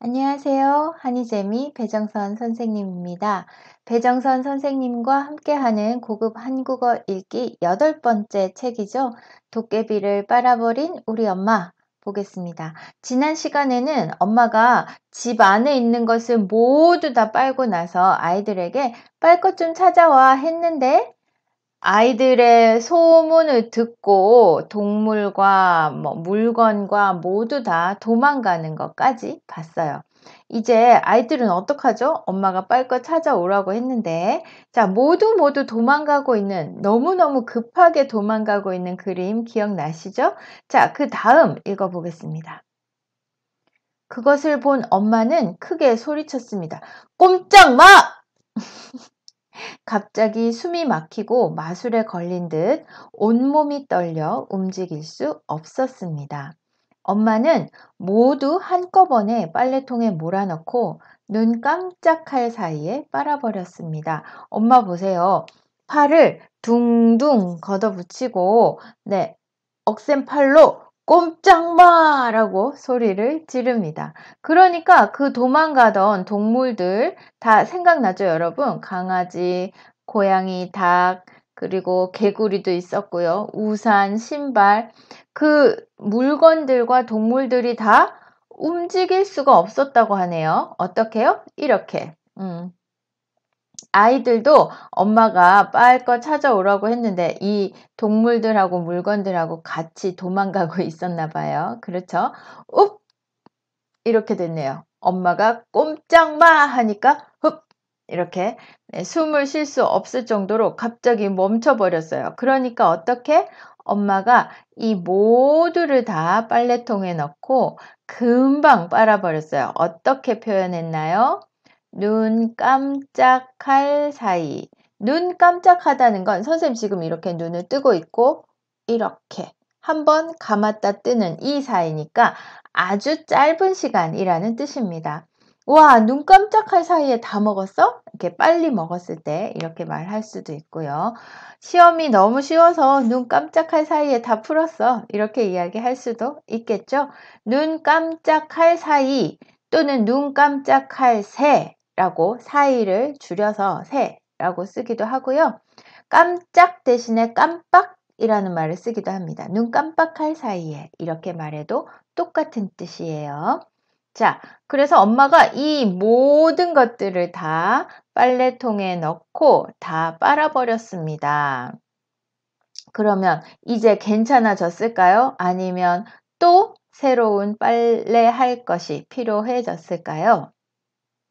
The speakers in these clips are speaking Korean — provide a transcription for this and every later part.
안녕하세요. 한이재미 배정선 선생님입니다. 배정선 선생님과 함께하는 고급 한국어 읽기 여덟 번째 책이죠. 도깨비를 빨아버린 우리 엄마 보겠습니다. 지난 시간에는 엄마가 집 안에 있는 것을 모두 다 빨고 나서 아이들에게 빨 것 좀 찾아와 했는데 아이들의 소문을 듣고 동물과 뭐 물건과 모두 다 도망가는 것까지 봤어요. 이제 아이들은 어떡하죠? 엄마가 빨거 찾아오라고 했는데, 자, 모두 모두 도망가고 있는, 너무너무 급하게 도망가고 있는 그림 기억나시죠? 자, 그 다음 읽어보겠습니다. 그것을 본 엄마는 크게 소리쳤습니다. 꼼짝 마! 갑자기 숨이 막히고 마술에 걸린 듯 온몸이 떨려 움직일 수 없었습니다. 엄마는 모두 한꺼번에 빨래통에 몰아넣고 눈 깜짝할 사이에 빨아버렸습니다. 엄마 보세요. 팔을 둥둥 걷어붙이고, 네, 억센 팔로 꼼짝마! 라고 소리를 지릅니다. 그러니까 그 도망가던 동물들 다 생각나죠, 여러분? 강아지, 고양이, 닭, 그리고 개구리도 있었고요. 우산, 신발. 그 물건들과 동물들이 다 움직일 수가 없었다고 하네요. 어떻게요? 이렇게. 음. 아이들도 엄마가 빨 거 찾아오라고 했는데 이 동물들하고 물건들하고 같이 도망가고 있었나 봐요. 그렇죠? 웁! 이렇게 됐네요. 엄마가 꼼짝마 하니까 흡! 이렇게 네, 숨을 쉴 수 없을 정도로 갑자기 멈춰버렸어요. 그러니까 어떻게? 엄마가 이 모두를 다 빨래통에 넣고 금방 빨아버렸어요. 어떻게 표현했나요? 눈 깜짝할 사이. 눈 깜짝하다는 건 선생님 지금 이렇게 눈을 뜨고 있고 이렇게 한번 감았다 뜨는 이 사이니까 아주 짧은 시간이라는 뜻입니다. 와, 눈 깜짝할 사이에 다 먹었어? 이렇게 빨리 먹었을 때 이렇게 말할 수도 있고요. 시험이 너무 쉬워서 눈 깜짝할 사이에 다 풀었어. 이렇게 이야기할 수도 있겠죠. 눈 깜짝할 사이 또는 눈 깜짝할 새 라고 사이를 줄여서 새 라고 쓰기도 하고요. 깜짝 대신에 깜빡이라는 말을 쓰기도 합니다. 눈 깜빡할 사이에 이렇게 말해도 똑같은 뜻이에요. 자, 그래서 엄마가 이 모든 것들을 다 빨래통에 넣고 다 빨아버렸습니다. 그러면 이제 괜찮아졌을까요? 아니면 또 새로운 빨래할 것이 필요해졌을까요?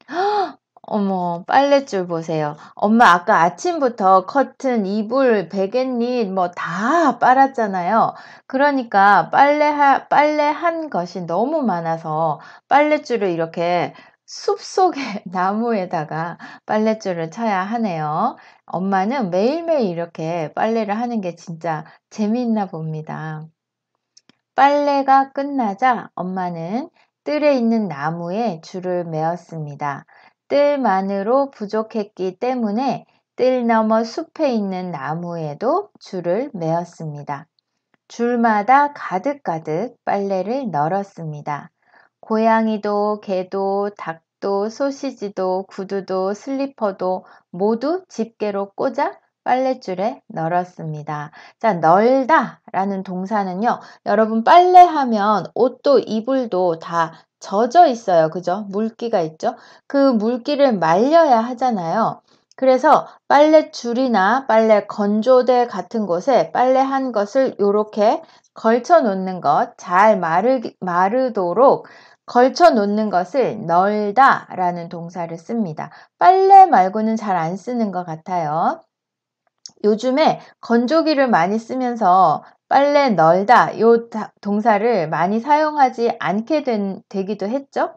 어머, 빨랫줄 보세요. 엄마 아까 아침부터 커튼, 이불, 베갯잎 뭐다 빨았잖아요. 그러니까 빨래 하, 빨래 한 것이 너무 많아서 빨랫줄을 이렇게 숲속에 나무에다가 빨랫줄을 쳐야 하네요. 엄마는 매일매일 이렇게 빨래를 하는 게 진짜 재미있나 봅니다. 빨래가 끝나자 엄마는 뜰에 있는 나무에 줄을 매었습니다. 뜰만으로 부족했기 때문에 뜰 너머 숲에 있는 나무에도 줄을 매었습니다. 줄마다 가득가득 빨래를 널었습니다. 고양이도 개도 닭도 소시지도 구두도 슬리퍼도 모두 집게로 꽂아 빨랫줄에 널었습니다. 자, 널다 라는 동사는요. 여러분 빨래하면 옷도 이불도 다 젖어 있어요. 그죠? 물기가 있죠? 그 물기를 말려야 하잖아요. 그래서 빨래줄이나 빨래 건조대 같은 곳에 빨래한 것을 이렇게 걸쳐 놓는 것, 잘 마르, 마르도록 걸쳐 놓는 것을 널다 라는 동사를 씁니다. 빨래 말고는 잘 안 쓰는 것 같아요. 요즘에 건조기를 많이 쓰면서 빨래 널다 요 동사를 많이 사용하지 않게 된, 되기도 했죠.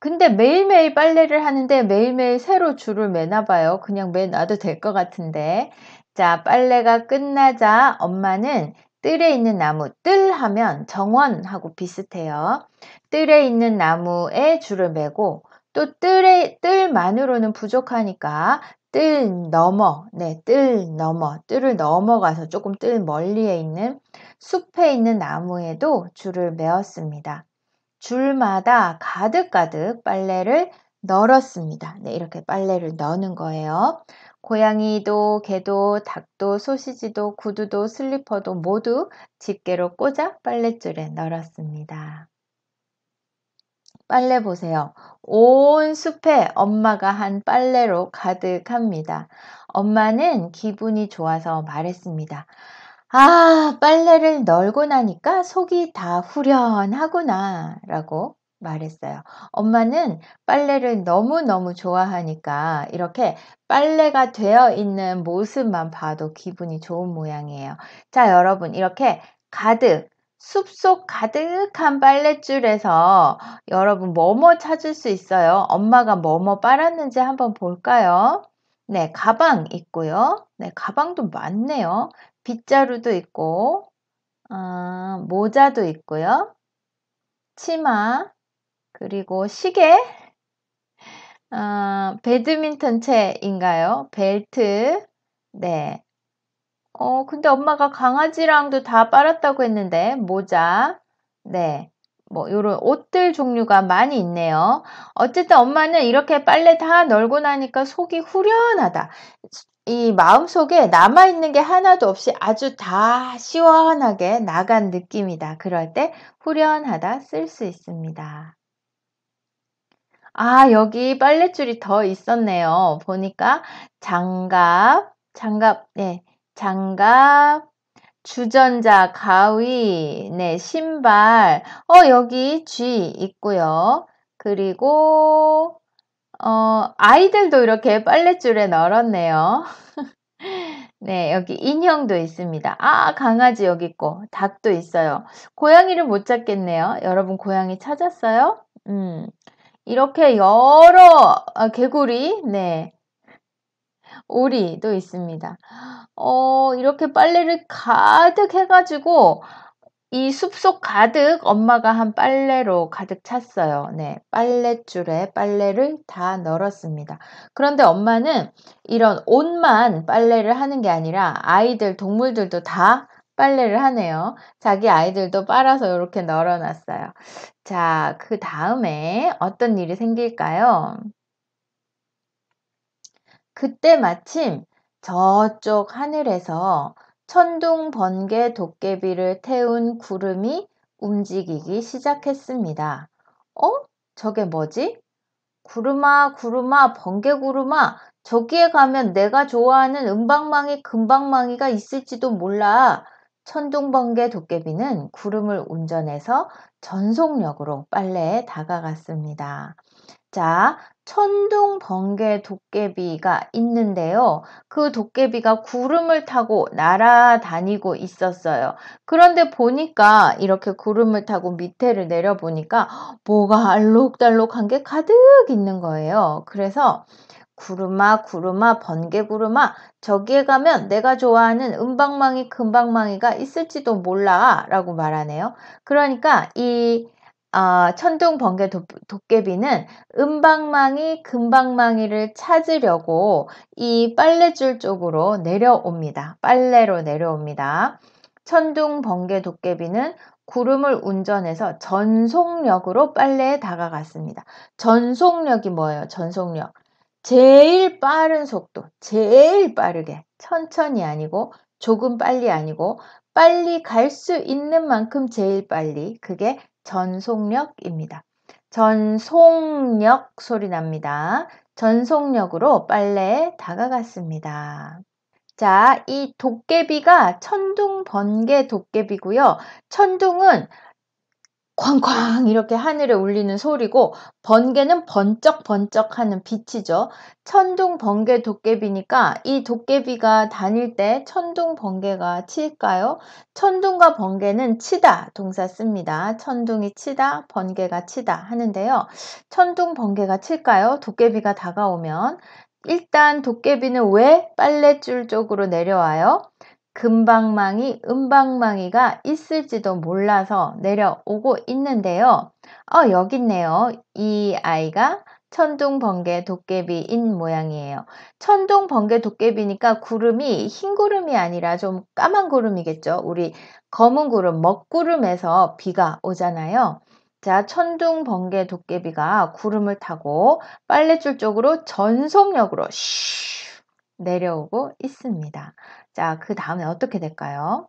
근데 매일매일 빨래를 하는데 매일매일 새로 줄을 매나 봐요. 그냥 매놔도 될 것 같은데. 자, 빨래가 끝나자 엄마는 뜰에 있는 나무, 뜰 하면 정원하고 비슷해요. 뜰에 있는 나무에 줄을 매고 또 뜰에, 뜰만으로는 부족하니까 뜰 넘어, 네, 뜰 넘어, 뜰을 넘어가서 조금 뜰 멀리에 있는 숲에 있는 나무에도 줄을 매었습니다. 줄마다 가득가득 빨래를 널었습니다. 네, 이렇게 빨래를 넣는 거예요. 고양이도, 개도, 닭도, 소시지도, 구두도, 슬리퍼도 모두 집게로 꽂아 빨랫줄에 널었습니다. 빨래 보세요. 온 숲에 엄마가 한 빨래로 가득합니다. 엄마는 기분이 좋아서 말했습니다. 아, 빨래를 널고 나니까 속이 다 후련하구나. 라고 말했어요. 엄마는 빨래를 너무너무 좋아하니까 이렇게 빨래가 되어 있는 모습만 봐도 기분이 좋은 모양이에요. 자, 여러분, 이렇게 가득 숲속 가득한 빨랫줄에서 여러분 뭐뭐 찾을 수 있어요. 엄마가 뭐뭐 빨았는지 한번 볼까요? 네, 가방 있고요. 네, 가방도 많네요. 빗자루도 있고, 아, 모자도 있고요. 치마, 그리고 시계, 아, 배드민턴 채인가요? 벨트, 네, 어, 근데 엄마가 강아지랑도 다 빨았다고 했는데, 모자, 네. 뭐, 요런 옷들 종류가 많이 있네요. 어쨌든 엄마는 이렇게 빨래 다 널고 나니까 속이 후련하다. 이 마음속에 남아있는 게 하나도 없이 아주 다 시원하게 나간 느낌이다. 그럴 때 후련하다 쓸 수 있습니다. 아, 여기 빨랫줄이 더 있었네요. 보니까 장갑, 장갑, 네. 장갑, 주전자, 가위, 네, 신발. 어, 여기 G 있고요. 그리고 어, 아이들도 이렇게 빨랫줄에 널었네요. 네, 여기 인형도 있습니다. 아, 강아지 여기 있고, 닭도 있어요. 고양이를 못 찾겠네요. 여러분 고양이 찾았어요? 음. 이렇게 여러 아, 개구리, 네, 오리도 있습니다. 어, 이렇게 빨래를 가득 해가지고 이 숲속 가득 엄마가 한 빨래로 가득 찼어요. 네, 빨랫줄에 빨래를 다 널었습니다. 그런데 엄마는 이런 옷만 빨래를 하는 게 아니라 아이들, 동물들도 다 빨래를 하네요. 자기 아이들도 빨아서 이렇게 널어놨어요. 자, 그 다음에 어떤 일이 생길까요? 그때 마침 저쪽 하늘에서 천둥 번개 도깨비를 태운 구름이 움직이기 시작했습니다. 어? 저게 뭐지? 구름아, 구름아, 번개 구름아, 저기에 가면 내가 좋아하는 은방망이, 금방망이가 있을지도 몰라. 천둥번개 도깨비는 구름을 운전해서 전속력으로 빨래에 다가갔습니다. 자, 천둥 번개 도깨비가 있는데요. 그 도깨비가 구름을 타고 날아다니고 있었어요. 그런데 보니까 이렇게 구름을 타고 밑에를 내려보니까 뭐가 알록달록한 게 가득 있는 거예요. 그래서 구름아 구름아 번개 구름아 저기에 가면 내가 좋아하는 은방망이 금방망이가 있을지도 몰라 라고 말하네요. 그러니까 이 어, 천둥 번개 도, 도깨비는 은방망이 금방망이를 찾으려고 이 빨래줄 쪽으로 내려옵니다. 빨래로 내려옵니다. 천둥 번개 도깨비는 구름을 운전해서 전속력으로 빨래에 다가갔습니다. 전속력이 뭐예요? 전속력. 제일 빠른 속도, 제일 빠르게, 천천히 아니고, 조금 빨리 아니고, 빨리 갈 수 있는 만큼 제일 빨리, 그게 전속력입니다. 전속력 소리 납니다. 전속력으로 빨래에 다가갔습니다. 자, 이 도깨비가 천둥 번개 도깨비고요. 천둥은 쾅쾅 이렇게 하늘에 울리는 소리고 번개는 번쩍번쩍 하는 빛이죠. 천둥 번개 도깨비니까 이 도깨비가 다닐 때 천둥 번개가 칠까요? 천둥과 번개는 치다 동사 씁니다. 천둥이 치다 번개가 치다 하는데요. 천둥 번개가 칠까요? 도깨비가 다가오면 일단 도깨비는 왜 빨랫줄 쪽으로 내려와요? 금방망이, 은방망이가 있을지도 몰라서 내려오고 있는데요. 어, 여기 있네요. 이 아이가 천둥 번개 도깨비인 모양이에요. 천둥 번개 도깨비니까 구름이 흰 구름이 아니라 좀 까만 구름이겠죠. 우리 검은 구름, 먹구름에서 비가 오잖아요. 자, 천둥 번개 도깨비가 구름을 타고 빨래줄 쪽으로 전속력으로 슈 내려오고 있습니다. 자, 그 다음에 어떻게 될까요?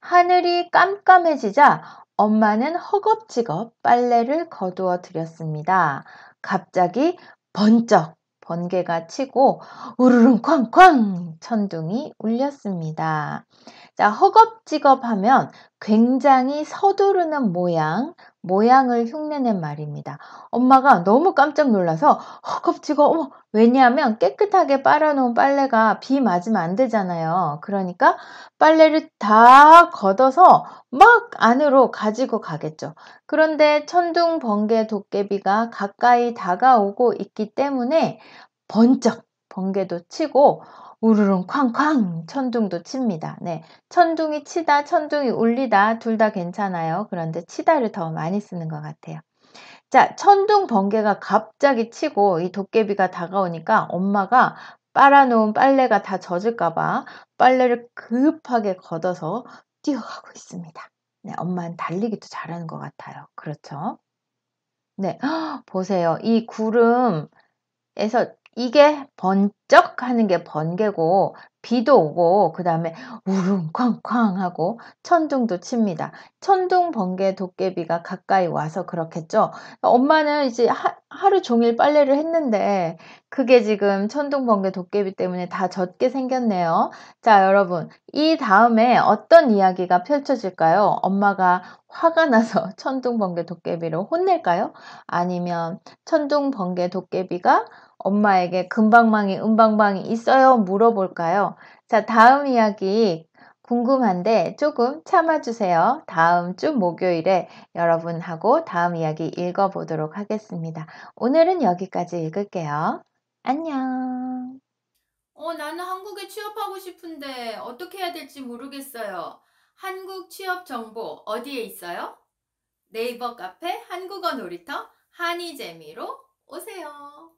하늘이 깜깜해지자 엄마는 허겁지겁 빨래를 거두어 드렸습니다. 갑자기 번쩍 번개가 치고 우르릉 쾅쾅 천둥이 울렸습니다. 자, 허겁지겁 하면 굉장히 서두르는 모양 모양을 흉내낸 말입니다. 엄마가 너무 깜짝 놀라서 허겁지겁 어, 어머 왜냐하면 깨끗하게 빨아놓은 빨래가 비 맞으면 안 되잖아요. 그러니까 빨래를 다 걷어서 막 안으로 가지고 가겠죠. 그런데 천둥, 번개, 도깨비가 가까이 다가오고 있기 때문에 번쩍 번개도 치고 우르릉 쾅쾅 천둥도 칩니다. 네. 천둥이 치다, 천둥이 울리다 둘 다 괜찮아요. 그런데 치다를 더 많이 쓰는 것 같아요. 자, 천둥 번개가 갑자기 치고 이 도깨비가 다가오니까 엄마가 빨아놓은 빨래가 다 젖을까봐 빨래를 급하게 걷어서 뛰어가고 있습니다. 네, 엄마는 달리기도 잘하는 것 같아요. 그렇죠? 네, 허, 보세요. 이 구름에서 이게 번쩍 하는 게 번개고 비도 오고 그 다음에 우릉쾅쾅 하고 천둥도 칩니다. 천둥 번개 도깨비가 가까이 와서 그렇겠죠. 엄마는 이제 하, 하루 종일 빨래를 했는데 그게 지금 천둥 번개 도깨비 때문에 다 젖게 생겼네요. 자 여러분 이 다음에 어떤 이야기가 펼쳐질까요? 엄마가 화가 나서 천둥 번개 도깨비를 혼낼까요? 아니면 천둥 번개 도깨비가 엄마에게 금방망이, 은방망이 있어요? 물어볼까요? 자, 다음 이야기 궁금한데 조금 참아주세요. 다음 주 목요일에 여러분하고 다음 이야기 읽어보도록 하겠습니다. 오늘은 여기까지 읽을게요. 안녕. 어, 나는 한국에 취업하고 싶은데 어떻게 해야 될지 모르겠어요. 한국 취업 정보 어디에 있어요? 네이버 카페 한국어 놀이터 한이재미로 오세요.